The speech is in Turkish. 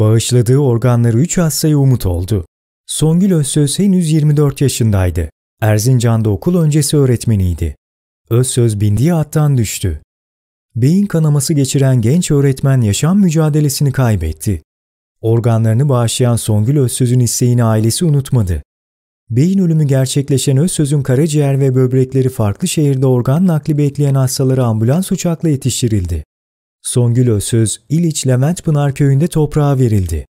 Bağışladığı organları 3 hastaya umut oldu. Songül Özsöz henüz 24 yaşındaydı. Erzincan'da okul öncesi öğretmeniydi. Özsöz bindiği attan düştü. Beyin kanaması geçiren genç öğretmen yaşam mücadelesini kaybetti. Organlarını bağışlayan Songül Özsöz'ün isteğini ailesi unutmadı. Beyin ölümü gerçekleşen Özsöz'ün karaciğer ve böbrekleri farklı şehirde organ nakli bekleyen hastalara ambulans uçakla yetiştirildi. Songül Özsöz, İliç Levent Pınar köyünde toprağa verildi.